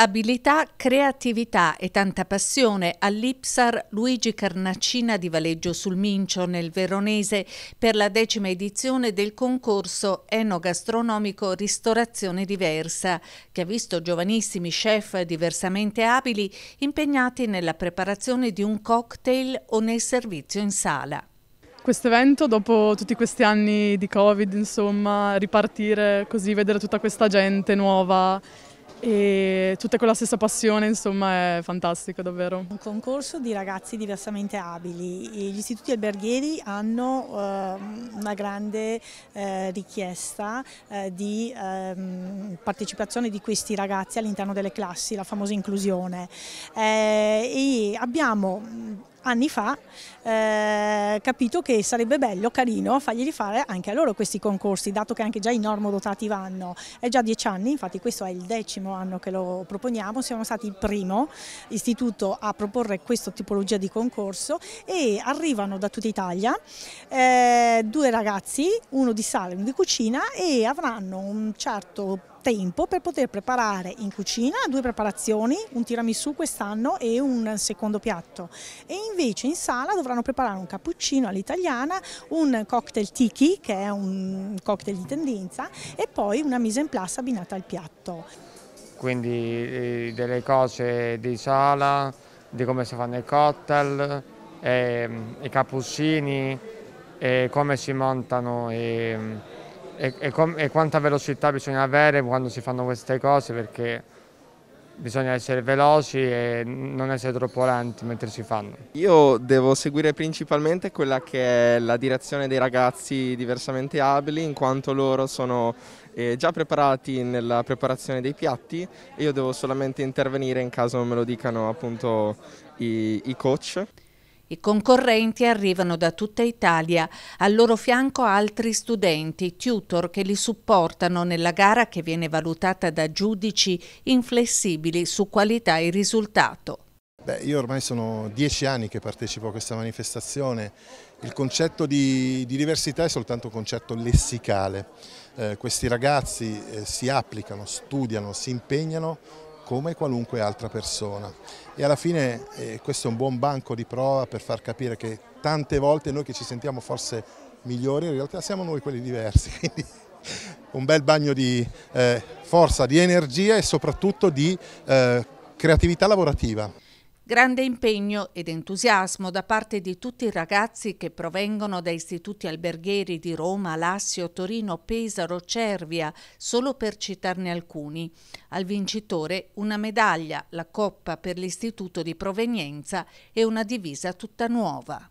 Abilità, creatività e tanta passione all'Ipsar Luigi Carnacina di Valeggio sul Mincio nel Veronese per la decima edizione del concorso enogastronomico Ristorazione Diversa, che ha visto giovanissimi chef diversamente abili impegnati nella preparazione di un cocktail o nel servizio in sala questo evento dopo tutti questi anni di Covid, insomma, ripartire così, vedere tutta questa gente nuova e tutta con la stessa passione, insomma, è fantastico davvero. Un concorso di ragazzi diversamente abili. Gli istituti alberghieri hanno eh, una grande eh, richiesta eh, di ehm, partecipazione di questi ragazzi all'interno delle classi, la famosa inclusione. Eh, e abbiamo anni fa eh, capito che sarebbe bello, carino, fargli fare anche a loro questi concorsi, dato che anche già i normodotati vanno. È già dieci anni, infatti questo è il decimo anno che lo proponiamo, siamo stati il primo istituto a proporre questa tipologia di concorso e arrivano da tutta Italia eh, due ragazzi, uno di sale e uno di cucina e avranno un certo tempo per poter preparare in cucina due preparazioni, un tiramisù quest'anno e un secondo piatto. E invece in sala dovranno preparare un cappuccino all'italiana, un cocktail tiki che è un cocktail di tendenza e poi una mise in place abbinata al piatto. Quindi eh, delle cose di sala, di come si fanno i cocktail, ehm, i cappuccini, come si montano. E, ehm, e, e, e, quanta velocità bisogna avere quando si fanno queste cose perché bisogna essere veloci e non essere troppo lenti mentre si fanno. Io devo seguire principalmente quella che è la direzione dei ragazzi diversamente abili in quanto loro sono eh, già preparati nella preparazione dei piatti e io devo solamente intervenire in caso me lo dicano appunto i, i coach. I concorrenti arrivano da tutta Italia, al loro fianco altri studenti, tutor che li supportano nella gara che viene valutata da giudici inflessibili su qualità e risultato. Beh, io ormai sono dieci anni che partecipo a questa manifestazione. Il concetto di, di diversità è soltanto un concetto lessicale. Eh, questi ragazzi eh, si applicano, studiano, si impegnano come qualunque altra persona e alla fine eh, questo è un buon banco di prova per far capire che tante volte noi che ci sentiamo forse migliori in realtà siamo noi quelli diversi, quindi un bel bagno di eh, forza, di energia e soprattutto di eh, creatività lavorativa. Grande impegno ed entusiasmo da parte di tutti i ragazzi che provengono da istituti alberghieri di Roma, Lassio, Torino, Pesaro, Cervia, solo per citarne alcuni. Al vincitore una medaglia, la coppa per l'istituto di provenienza e una divisa tutta nuova.